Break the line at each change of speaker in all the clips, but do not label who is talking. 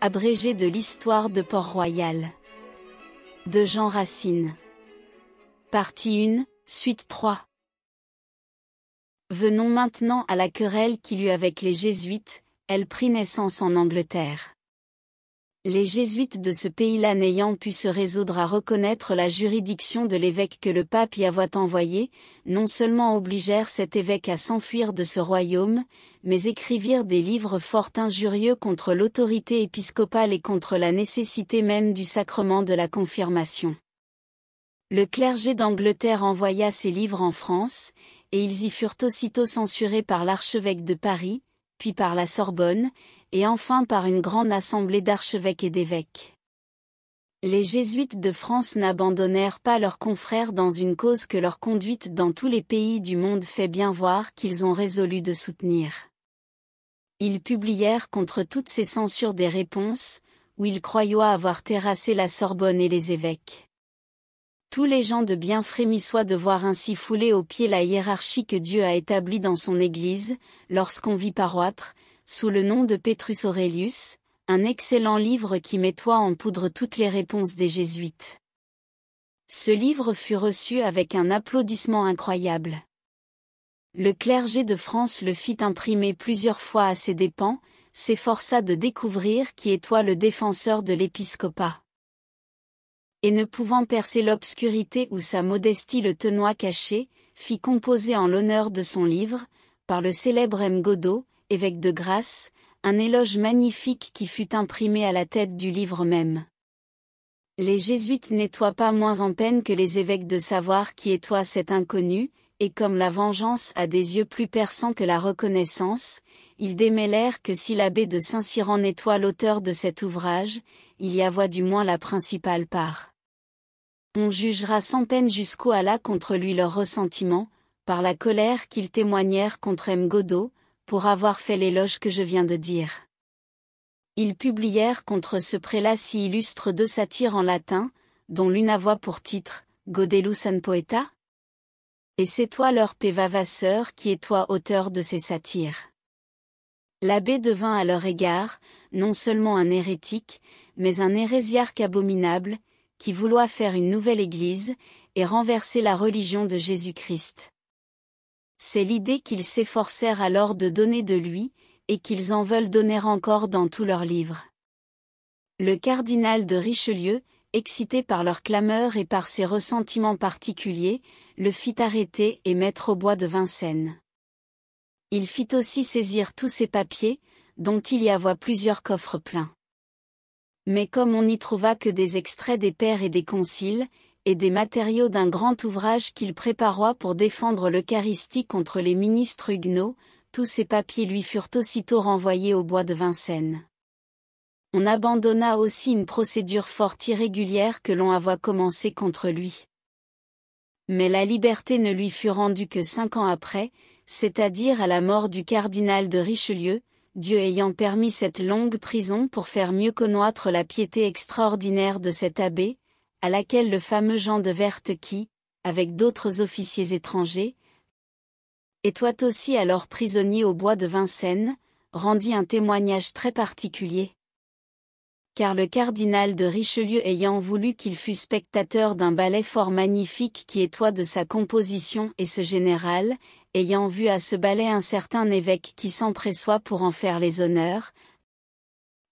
abrégé de l'histoire de Port-Royal. De Jean Racine. Partie 1, suite 3. Venons maintenant à la querelle qui eut avec les jésuites, elle prit naissance en Angleterre les jésuites de ce pays-là n'ayant pu se résoudre à reconnaître la juridiction de l'évêque que le pape y avait envoyé, non seulement obligèrent cet évêque à s'enfuir de ce royaume, mais écrivirent des livres fort injurieux contre l'autorité épiscopale et contre la nécessité même du sacrement de la confirmation. Le clergé d'Angleterre envoya ces livres en France, et ils y furent aussitôt censurés par l'archevêque de Paris, puis par la Sorbonne, et enfin par une grande assemblée d'archevêques et d'évêques. Les jésuites de France n'abandonnèrent pas leurs confrères dans une cause que leur conduite dans tous les pays du monde fait bien voir qu'ils ont résolu de soutenir. Ils publièrent contre toutes ces censures des réponses, où ils croyaient avoir terrassé la Sorbonne et les évêques. Tous les gens de bien frémissoient de voir ainsi fouler aux pieds la hiérarchie que Dieu a établie dans son Église, lorsqu'on vit paroître, sous le nom de Petrus Aurelius, un excellent livre qui mettoie en poudre toutes les réponses des jésuites. Ce livre fut reçu avec un applaudissement incroyable. Le clergé de France le fit imprimer plusieurs fois à ses dépens, s'efforça de découvrir qui est le défenseur de l'épiscopat. Et ne pouvant percer l'obscurité où sa modestie le tenoit caché, fit composer en l'honneur de son livre, par le célèbre M. Godot, évêque de grâce, un éloge magnifique qui fut imprimé à la tête du livre même. Les jésuites n'étoient pas moins en peine que les évêques de savoir qui étoient cet inconnu, et comme la vengeance a des yeux plus perçants que la reconnaissance, ils démêlèrent que si l'abbé de Saint-Cyran nettoie l'auteur de cet ouvrage, il y avoit du moins la principale part. On jugera sans peine jusqu'où Allah contre lui leur ressentiment, par la colère qu'ils témoignèrent contre M. Godot, pour avoir fait l'éloge que je viens de dire. Ils publièrent contre ce prélat si illustre deux satires en latin, dont l'une voix pour titre Godelus an poeta. Et c'est toi leur pévavasseur qui es toi auteur de ces satires. L'abbé devint à leur égard, non seulement un hérétique, mais un hérésiarque abominable, qui vouloit faire une nouvelle Église, et renverser la religion de Jésus-Christ. C'est l'idée qu'ils s'efforcèrent alors de donner de lui, et qu'ils en veulent donner encore dans tous leurs livres. Le cardinal de Richelieu, excité par leurs clameurs et par ses ressentiments particuliers, le fit arrêter et mettre au bois de Vincennes. Il fit aussi saisir tous ses papiers, dont il y avoit plusieurs coffres pleins. Mais comme on n'y trouva que des extraits des pères et des conciles, et des matériaux d'un grand ouvrage qu'il prépara pour défendre l'Eucharistie contre les ministres huguenots, tous ces papiers lui furent aussitôt renvoyés au bois de Vincennes. On abandonna aussi une procédure fort irrégulière que l'on avait commencée contre lui. Mais la liberté ne lui fut rendue que cinq ans après, c'est-à-dire à la mort du cardinal de Richelieu, Dieu ayant permis cette longue prison pour faire mieux connaître la piété extraordinaire de cet abbé, à laquelle le fameux Jean de Verte qui, avec d'autres officiers étrangers, et aussi alors prisonnier au bois de Vincennes, rendit un témoignage très particulier. Car le cardinal de Richelieu ayant voulu qu'il fût spectateur d'un ballet fort magnifique qui étoit de sa composition et ce général, ayant vu à ce ballet un certain évêque qui s'empressoit pour en faire les honneurs,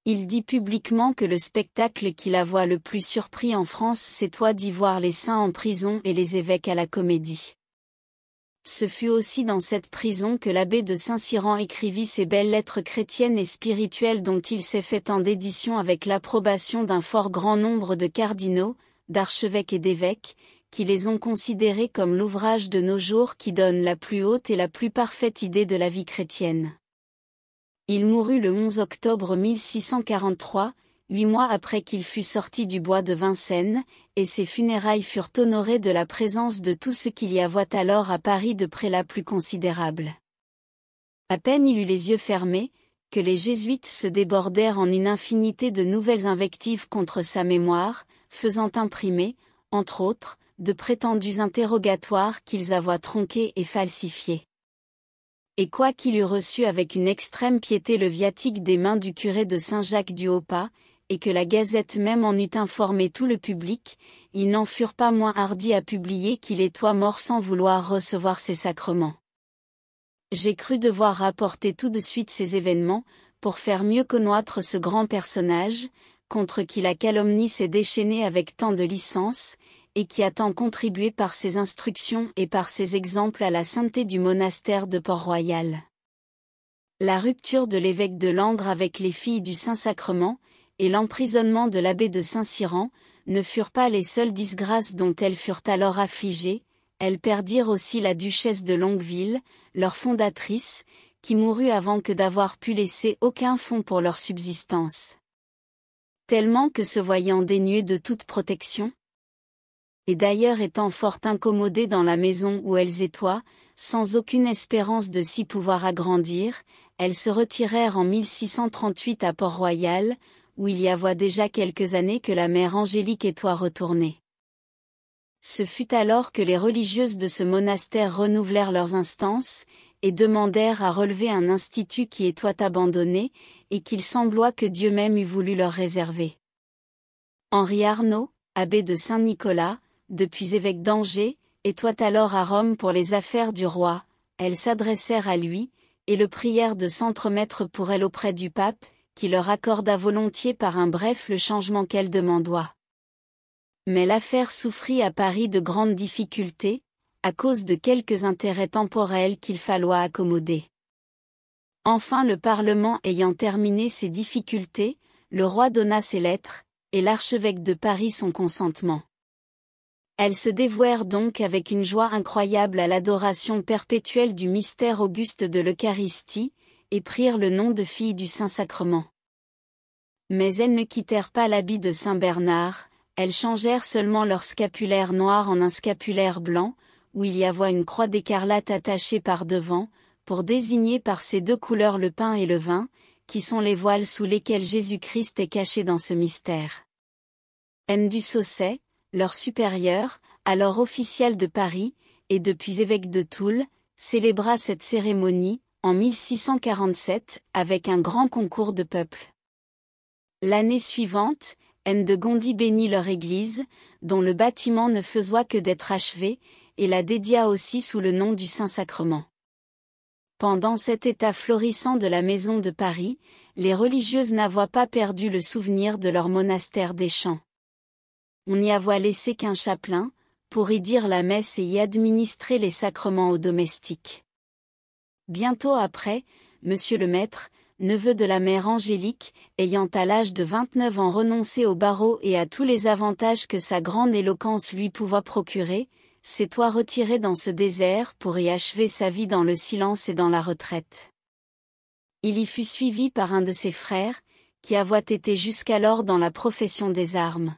il dit publiquement que le spectacle qui la voit le plus surpris en France c'est toi d'y voir les saints en prison et les évêques à la comédie. Ce fut aussi dans cette prison que l'abbé de Saint-Cyran écrivit ses belles lettres chrétiennes et spirituelles dont il s'est fait en d'édition avec l'approbation d'un fort grand nombre de cardinaux, d'archevêques et d'évêques, qui les ont considérées comme l'ouvrage de nos jours qui donne la plus haute et la plus parfaite idée de la vie chrétienne. Il mourut le 11 octobre 1643, huit mois après qu'il fut sorti du bois de Vincennes, et ses funérailles furent honorées de la présence de tout ce qu'il y avait alors à Paris de la plus considérable. À peine il eut les yeux fermés, que les jésuites se débordèrent en une infinité de nouvelles invectives contre sa mémoire, faisant imprimer, entre autres, de prétendus interrogatoires qu'ils avaient tronqués et falsifiés et quoiqu'il eût reçu avec une extrême piété le viatique des mains du curé de Saint-Jacques du Haut-Pas, et que la Gazette même en eût informé tout le public, ils n'en furent pas moins hardis à publier qu'il est mort sans vouloir recevoir ses sacrements. J'ai cru devoir rapporter tout de suite ces événements, pour faire mieux connaître ce grand personnage, contre qui la calomnie s'est déchaînée avec tant de licence, et qui a tant contribué par ses instructions et par ses exemples à la sainteté du monastère de Port-Royal. La rupture de l'évêque de Langres avec les filles du Saint-Sacrement, et l'emprisonnement de l'abbé de Saint-Cyran, ne furent pas les seules disgrâces dont elles furent alors affligées, elles perdirent aussi la duchesse de Longueville, leur fondatrice, qui mourut avant que d'avoir pu laisser aucun fonds pour leur subsistance. Tellement que se voyant dénuées de toute protection, et d'ailleurs étant fort incommodées dans la maison où elles étoient, sans aucune espérance de s'y pouvoir agrandir, elles se retirèrent en 1638 à Port-Royal, où il y avait déjà quelques années que la mère Angélique étoit retournée. Ce fut alors que les religieuses de ce monastère renouvelèrent leurs instances, et demandèrent à relever un institut qui étoit abandonné, et qu'il sembloit que Dieu même eût voulu leur réserver. Henri Arnaud, abbé de Saint-Nicolas, depuis évêque d'Angers, et toi alors à Rome pour les affaires du roi, elles s'adressèrent à lui, et le prièrent de s'entremettre pour elles auprès du pape, qui leur accorda volontiers par un bref le changement qu'elle demandoient. Mais l'affaire souffrit à Paris de grandes difficultés, à cause de quelques intérêts temporels qu'il falloit accommoder. Enfin le Parlement ayant terminé ses difficultés, le roi donna ses lettres, et l'archevêque de Paris son consentement. Elles se dévouèrent donc avec une joie incroyable à l'adoration perpétuelle du mystère auguste de l'Eucharistie, et prirent le nom de filles du Saint-Sacrement. Mais elles ne quittèrent pas l'habit de Saint Bernard, elles changèrent seulement leur scapulaire noir en un scapulaire blanc, où il y avait une croix d'écarlate attachée par devant, pour désigner par ces deux couleurs le pain et le vin, qui sont les voiles sous lesquels Jésus-Christ est caché dans ce mystère. M. du leur supérieur, alors officiel de Paris, et depuis évêque de Toul, célébra cette cérémonie, en 1647, avec un grand concours de peuple. L'année suivante, M. de Gondi bénit leur église, dont le bâtiment ne faisoit que d'être achevé, et la dédia aussi sous le nom du Saint-Sacrement. Pendant cet état florissant de la maison de Paris, les religieuses n'avoient pas perdu le souvenir de leur monastère des champs on n'y avoit laissé qu'un chapelain, pour y dire la messe et y administrer les sacrements aux domestiques. Bientôt après, Monsieur le Maître, neveu de la mère Angélique, ayant à l'âge de 29 ans renoncé au barreau et à tous les avantages que sa grande éloquence lui pouvait procurer, s'est toi retiré dans ce désert pour y achever sa vie dans le silence et dans la retraite. Il y fut suivi par un de ses frères, qui avoit été jusqu'alors dans la profession des armes.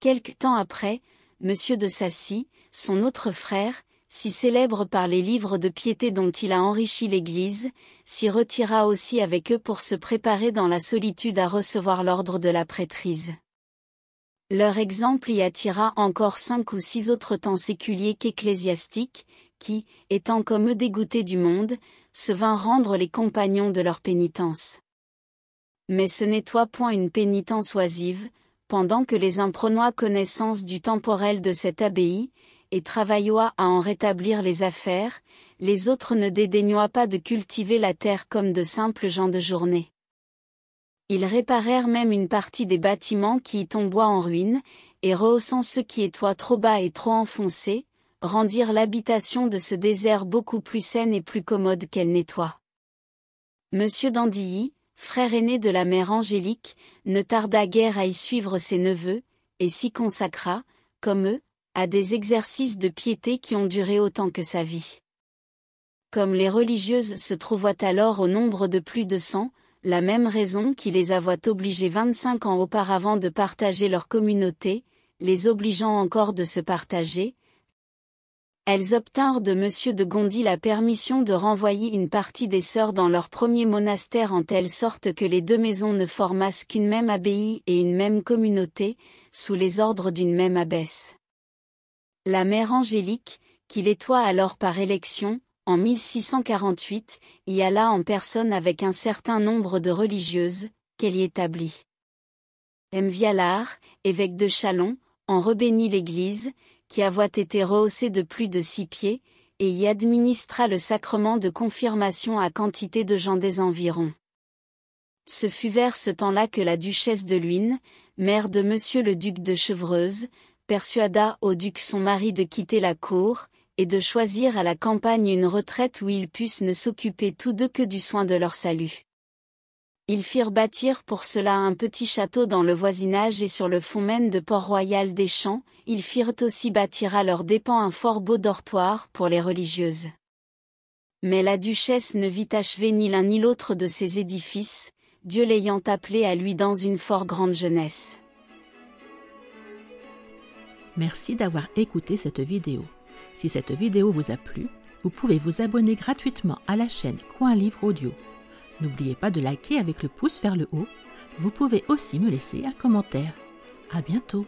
Quelque temps après, M. de Sassy, son autre frère, si célèbre par les livres de piété dont il a enrichi l'Église, s'y retira aussi avec eux pour se préparer dans la solitude à recevoir l'ordre de la prêtrise. Leur exemple y attira encore cinq ou six autres temps séculiers qu'ecclésiastiques, qui, étant comme eux dégoûtés du monde, se vint rendre les compagnons de leur pénitence. Mais ce n'est point une pénitence oisive, pendant que les uns prenoient connaissance du temporel de cette abbaye, et travailloient à en rétablir les affaires, les autres ne dédaignoient pas de cultiver la terre comme de simples gens de journée. Ils réparèrent même une partie des bâtiments qui y tomboient en ruine, et rehaussant ceux qui étoient trop bas et trop enfoncés, rendirent l'habitation de ce désert beaucoup plus saine et plus commode qu'elle n'étoit. Monsieur d'Andilly, frère aîné de la mère Angélique, ne tarda guère à y suivre ses neveux, et s'y consacra, comme eux, à des exercices de piété qui ont duré autant que sa vie. Comme les religieuses se trouvaient alors au nombre de plus de cent, la même raison qui les avait obligées vingt-cinq ans auparavant de partager leur communauté, les obligeant encore de se partager, elles obtinrent de M. de Gondy la permission de renvoyer une partie des sœurs dans leur premier monastère en telle sorte que les deux maisons ne formassent qu'une même abbaye et une même communauté, sous les ordres d'une même abbesse. La mère Angélique, qui l'étoie alors par élection, en 1648, y alla en personne avec un certain nombre de religieuses, qu'elle y établit. M. Vialard, évêque de Chalon, en rebénit l'église, qui avoit été rehaussé de plus de six pieds, et y administra le sacrement de confirmation à quantité de gens des environs. Ce fut vers ce temps-là que la duchesse de Luynes, mère de monsieur le duc de Chevreuse, persuada au duc son mari de quitter la cour, et de choisir à la campagne une retraite où ils pussent ne s'occuper tous deux que du soin de leur salut. Ils firent bâtir pour cela un petit château dans le voisinage et sur le fond même de Port-Royal des Champs, ils firent aussi bâtir à leurs dépens un fort beau dortoir pour les religieuses. Mais la duchesse ne vit achever ni l'un ni l'autre de ces édifices, Dieu l'ayant appelé à lui dans une fort grande jeunesse. Merci d'avoir écouté cette vidéo. Si cette vidéo vous a plu, vous pouvez vous abonner gratuitement à la chaîne Coin Livre Audio. N'oubliez pas de liker avec le pouce vers le haut. Vous pouvez aussi me laisser un commentaire. A bientôt